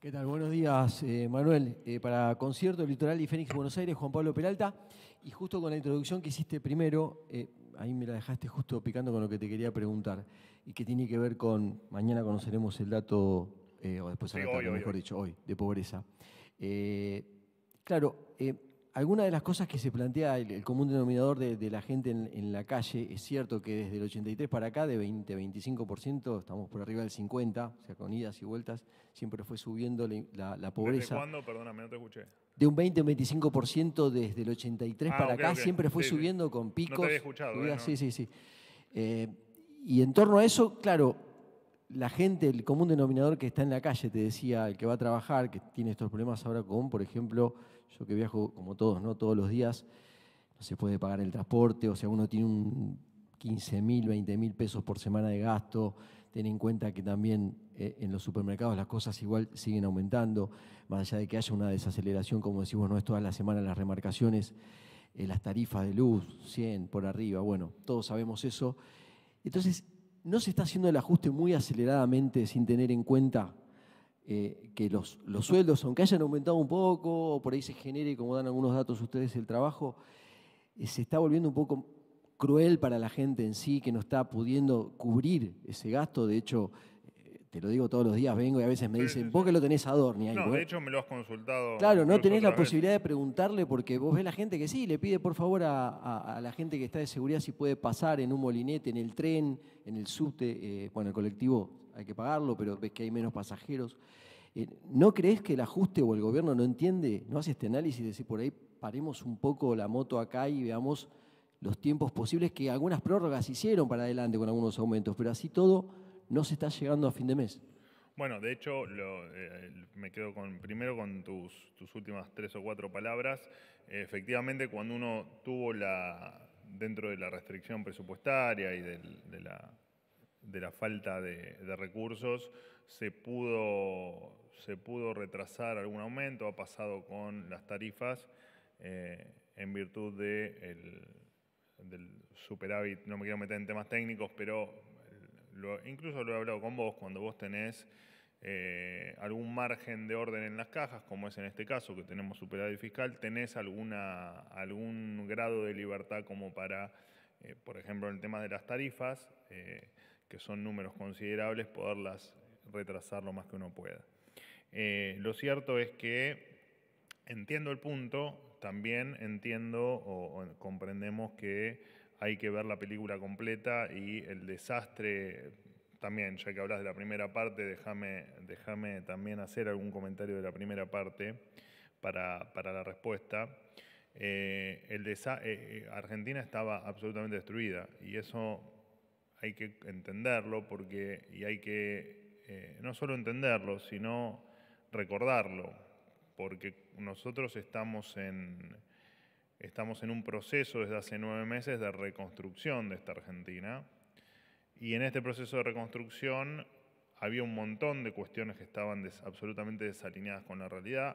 ¿Qué tal? Buenos días, eh, Manuel. Eh, para Concierto Litoral y Fénix Buenos Aires, Juan Pablo Peralta. Y justo con la introducción que hiciste primero, eh, ahí me la dejaste justo picando con lo que te quería preguntar y que tiene que ver con, mañana conoceremos el dato, o después a la mejor dicho, hoy, de pobreza. claro, alguna de las cosas que se plantea el, común denominador de, la gente en, la calle, es cierto que desde el 83 para acá, de 20 25%, estamos por arriba del 50%, o sea, con idas y vueltas, siempre fue subiendo la, pobreza. cuándo? Perdóname, no te escuché. De un 20 a 25% desde el 83 ah, para acá, siempre fue subiendo con picos. Eh, sí, sí, sí. Eh, y en torno a eso, claro, la gente, el común denominador que está en la calle, te decía, el que va a trabajar, que tiene estos problemas ahora con, por ejemplo, yo que viajo como todos, ¿no? Todos los días, no se puede pagar el transporte, o sea, uno tiene un 15 mil, 20 mil pesos por semana de gasto, ten en cuenta que también eh, en los supermercados las cosas igual siguen aumentando, más allá de que haya una desaceleración, como decimos, no es todas la semana las remarcaciones, eh, las tarifas de luz, 100 por arriba, bueno, todos sabemos eso. Entonces, no se está haciendo el ajuste muy aceleradamente sin tener en cuenta eh, que los, los, sueldos, aunque hayan aumentado un poco, o por ahí se genere, como dan algunos datos ustedes, el trabajo, eh, se está volviendo un poco cruel para la gente en sí, que no está pudiendo cubrir ese gasto. De hecho, te lo digo todos los días, vengo y a veces me dicen, vos que lo tenés a Dorni. No, de hecho me lo has consultado. Claro, no tenés la posibilidad de preguntarle porque vos ves la gente que sí, le pide por favor a, la gente que está de seguridad si puede pasar en un molinete, en el tren, en el subte, eh, bueno, el colectivo hay que pagarlo, pero ves que hay menos pasajeros. Eh, ¿No crees que el ajuste o el gobierno no entiende, no hace este análisis de decir por ahí paremos un poco la moto acá y veamos los tiempos posibles que algunas prórrogas hicieron para adelante con algunos aumentos, pero así todo no se está llegando a fin de mes. Bueno, de hecho, eh, me quedo con, primero con tus, tus, últimas tres o cuatro palabras. Efectivamente, cuando uno tuvo la, dentro de la restricción presupuestaria y de, la, de, la, falta de, recursos, se pudo, se pudo retrasar algún aumento, ha pasado con las tarifas eh, en virtud de del superávit, no me quiero meter en temas técnicos, pero incluso lo he hablado con vos cuando vos tenés eh, algún margen de orden en las cajas, como es en este caso que tenemos superávit fiscal, tenés alguna, algún grado de libertad como para, eh, por ejemplo, en el tema de las tarifas, eh, que son números considerables, poderlas retrasar lo más que uno pueda. lo cierto es que entiendo el punto, también entiendo o comprendemos que hay que ver la película completa y el desastre también, ya que hablas de la primera parte, déjame, también hacer algún comentario de la primera parte para, la respuesta. Eh, eh, eh, Argentina estaba absolutamente destruida y eso hay que entenderlo porque, y hay que no solo entenderlo, sino recordarlo, porque nosotros estamos en, Estamos en un proceso desde hace nueve meses de reconstrucción de esta Argentina y en este proceso de reconstrucción había un montón de cuestiones que estaban absolutamente desalineadas con la realidad.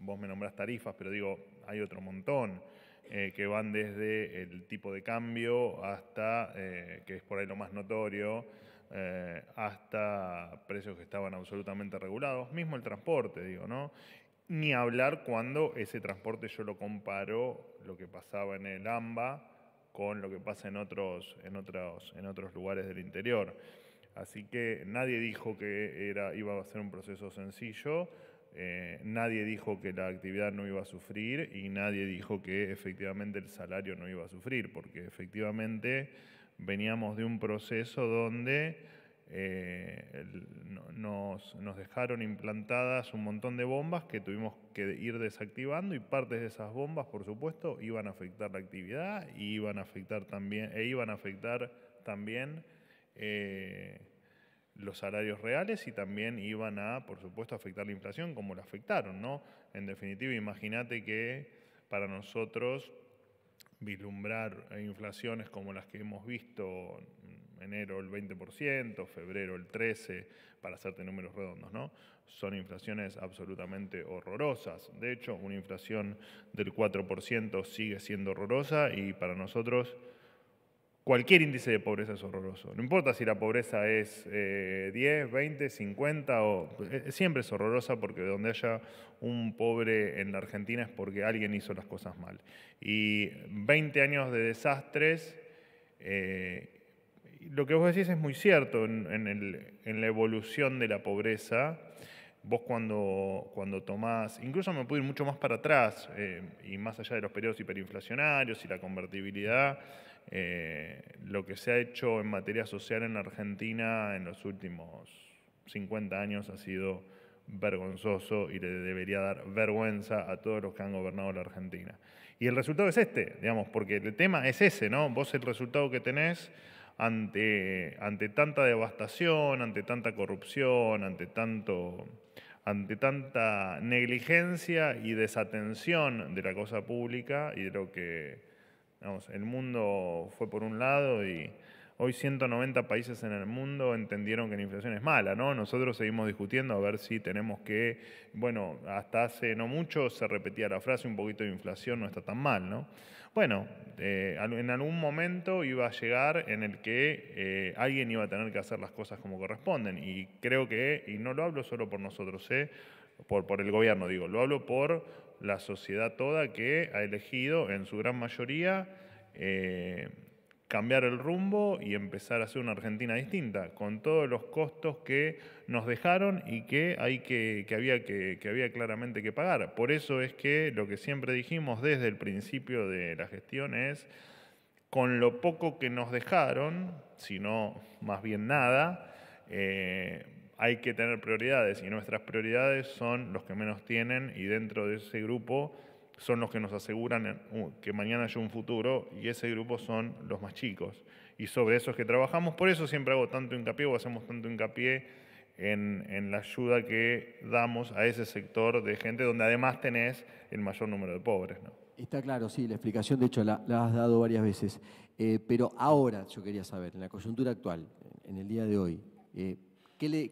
Vos me nombrás tarifas, pero digo, hay otro montón eh, que van desde el tipo de cambio hasta, eh, que es por ahí lo más notorio, eh, hasta precios que estaban absolutamente regulados, mismo el transporte, digo, ¿no? Ni hablar cuando ese transporte yo lo comparo, lo que pasaba en el AMBA, con lo que pasa en otros, en otros, en otros lugares del interior. Así que nadie dijo que era, iba a ser un proceso sencillo, eh, nadie dijo que la actividad no iba a sufrir y nadie dijo que efectivamente el salario no iba a sufrir, porque efectivamente veníamos de un proceso donde eh, nos, dejaron implantadas un montón de bombas que tuvimos que ir desactivando y partes de esas bombas, por supuesto, iban a afectar la actividad iban a afectar también, e iban a afectar también eh, los salarios reales y también iban a, por supuesto, afectar la inflación como la afectaron, ¿no? En definitiva, imagínate que para nosotros vislumbrar inflaciones como las que hemos visto enero el 20%, febrero el 13%, para hacerte números redondos, ¿no? Son inflaciones absolutamente horrorosas. De hecho, una inflación del 4% sigue siendo horrorosa y para nosotros cualquier índice de pobreza es horroroso. No importa si la pobreza es 10, 20, 50 o... Eh, siempre es horrorosa porque donde haya un pobre en la Argentina es porque alguien hizo las cosas mal. Y 20 años de desastres... Eh, lo que vos decís es muy cierto en, la evolución de la pobreza. Vos cuando, cuando tomás, incluso me puedo ir mucho más para atrás, eh, y más allá de los periodos hiperinflacionarios y la convertibilidad, eh, lo que se ha hecho en materia social en Argentina en los últimos 50 años ha sido vergonzoso y le debería dar vergüenza a todos los que han gobernado la Argentina. Y el resultado es este, digamos, porque el tema es ese, ¿no? Vos el resultado que tenés ante, tanta devastación, ante tanta corrupción, ante, tanto, ante tanta negligencia y desatención de la cosa pública y de lo que el mundo fue por un lado y Hoy 190 países en el mundo entendieron que la inflación es mala, ¿no? Nosotros seguimos discutiendo a ver si tenemos que, bueno, hasta hace no mucho se repetía la frase, un poquito de inflación no está tan mal, ¿no? Bueno, eh, en algún momento iba a llegar en el que eh, alguien iba a tener que hacer las cosas como corresponden y creo que, y no lo hablo solo por nosotros, ¿eh? por, por el gobierno, digo, lo hablo por la sociedad toda que ha elegido en su gran mayoría... Eh, cambiar el rumbo y empezar a hacer una Argentina distinta, con todos los costos que nos dejaron y que, hay había, claramente que pagar. Por eso es que lo que siempre dijimos desde el principio de la gestión es, con lo poco que nos dejaron, si no más bien nada, eh, hay que tener prioridades y nuestras prioridades son los que menos tienen y dentro de ese grupo son los que nos aseguran uh, que mañana haya un futuro y ese grupo son los más chicos. Y sobre esos que trabajamos, por eso siempre hago tanto hincapié o hacemos tanto hincapié en, la ayuda que damos a ese sector de gente donde además tenés el mayor número de pobres. Está claro, sí, la explicación de hecho la, has dado varias veces, eh, pero ahora yo quería saber, en la coyuntura actual, en el día de hoy, eh, ¿Qué le,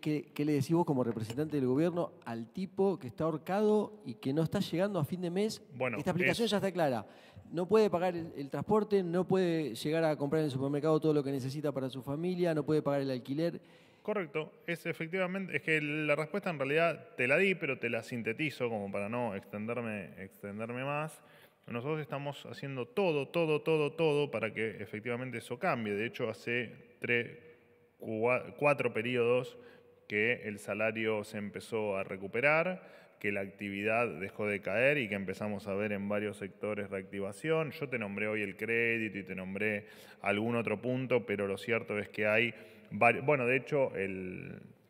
decís vos como representante del gobierno al tipo que está ahorcado y que no está llegando a fin de mes? Bueno, esta aplicación ya está clara. No puede pagar el, transporte, no puede llegar a comprar en el supermercado todo lo que necesita para su familia, no puede pagar el alquiler. Correcto, es efectivamente, es que la respuesta en realidad te la di, pero te la sintetizo como para no extenderme, extenderme más. Nosotros estamos haciendo todo, todo, todo, todo para que efectivamente eso cambie. De hecho, hace tres, cuatro periodos que el salario se empezó a recuperar, que la actividad dejó de caer y que empezamos a ver en varios sectores reactivación. Yo te nombré hoy el crédito y te nombré algún otro punto, pero lo cierto es que hay, bueno, de hecho,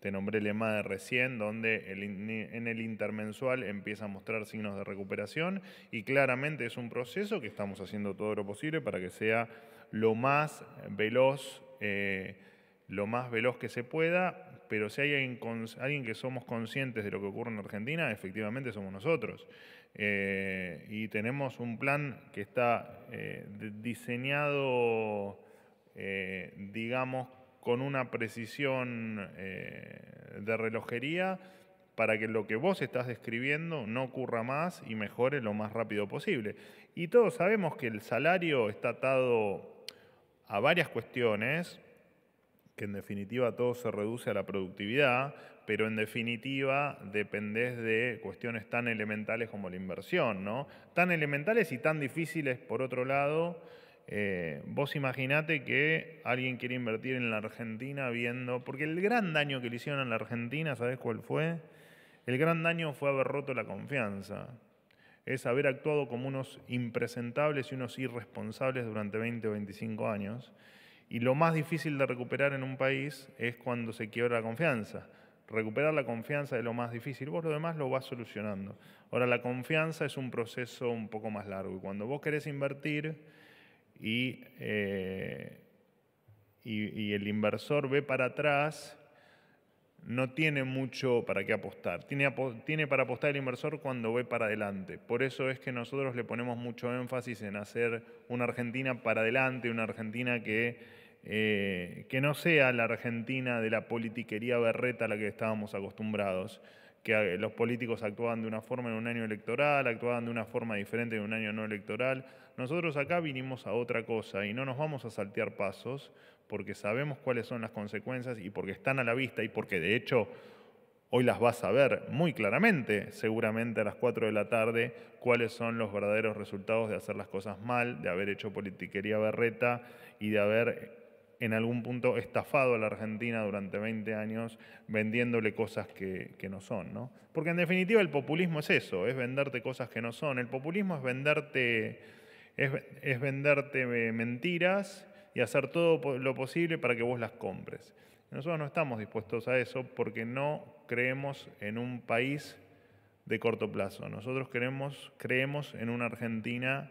te nombré el EMA de recién, donde en el intermensual empieza a mostrar signos de recuperación y claramente es un proceso que estamos haciendo todo lo posible para que sea lo más veloz. Eh, lo más veloz que se pueda, pero si hay alguien, que somos conscientes de lo que ocurre en Argentina, efectivamente somos nosotros. Eh, y tenemos un plan que está eh, diseñado, eh, digamos, con una precisión de relojería para que lo que vos estás describiendo no ocurra más y mejore lo más rápido posible. Y todos sabemos que el salario está atado a varias cuestiones, que en definitiva todo se reduce a la productividad, pero en definitiva dependés de cuestiones tan elementales como la inversión, ¿no? Tan elementales y tan difíciles, por otro lado, eh, vos imaginate que alguien quiere invertir en la Argentina viendo, porque el gran daño que le hicieron a la Argentina, ¿sabés cuál fue? El gran daño fue haber roto la confianza, es haber actuado como unos impresentables y unos irresponsables durante 20 o 25 años y lo más difícil de recuperar en un país es cuando se quiebra la confianza. Recuperar la confianza es lo más difícil, vos lo demás lo vas solucionando. Ahora, la confianza es un proceso un poco más largo y cuando vos querés invertir y, eh, el inversor ve para atrás, no tiene mucho para qué apostar. tiene, para apostar el inversor cuando ve para adelante. Por eso es que nosotros le ponemos mucho énfasis en hacer una Argentina para adelante, una Argentina que eh, que no sea la Argentina de la politiquería berreta a la que estábamos acostumbrados, que eh, los políticos actuaban de una forma en un año electoral, actuaban de una forma diferente en un año no electoral. Nosotros acá vinimos a otra cosa y no nos vamos a saltear pasos porque sabemos cuáles son las consecuencias y porque están a la vista y porque de hecho hoy las vas a ver muy claramente, seguramente a las 4 de la tarde, cuáles son los verdaderos resultados de hacer las cosas mal, de haber hecho politiquería berreta y de haber en algún punto estafado a la Argentina durante 20 años vendiéndole cosas que, no son. ¿no? Porque en definitiva el populismo es eso, es venderte cosas que no son. El populismo es venderte, venderte eh, mentiras y hacer todo lo posible para que vos las compres. Nosotros no estamos dispuestos a eso porque no creemos en un país de corto plazo. Nosotros creemos en una Argentina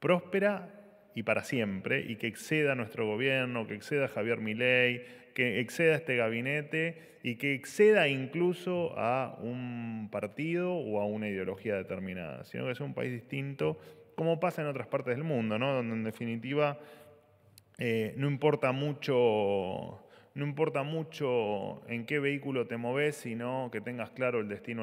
próspera y para siempre, y que exceda nuestro gobierno, que exceda Javier Milei, que exceda este gabinete y que exceda incluso a un partido o a una ideología determinada, sino que sea un país distinto, como pasa en otras partes del mundo, donde en definitiva eh, no importa mucho no importa mucho en qué vehículo te moves, sino que tengas claro el destino al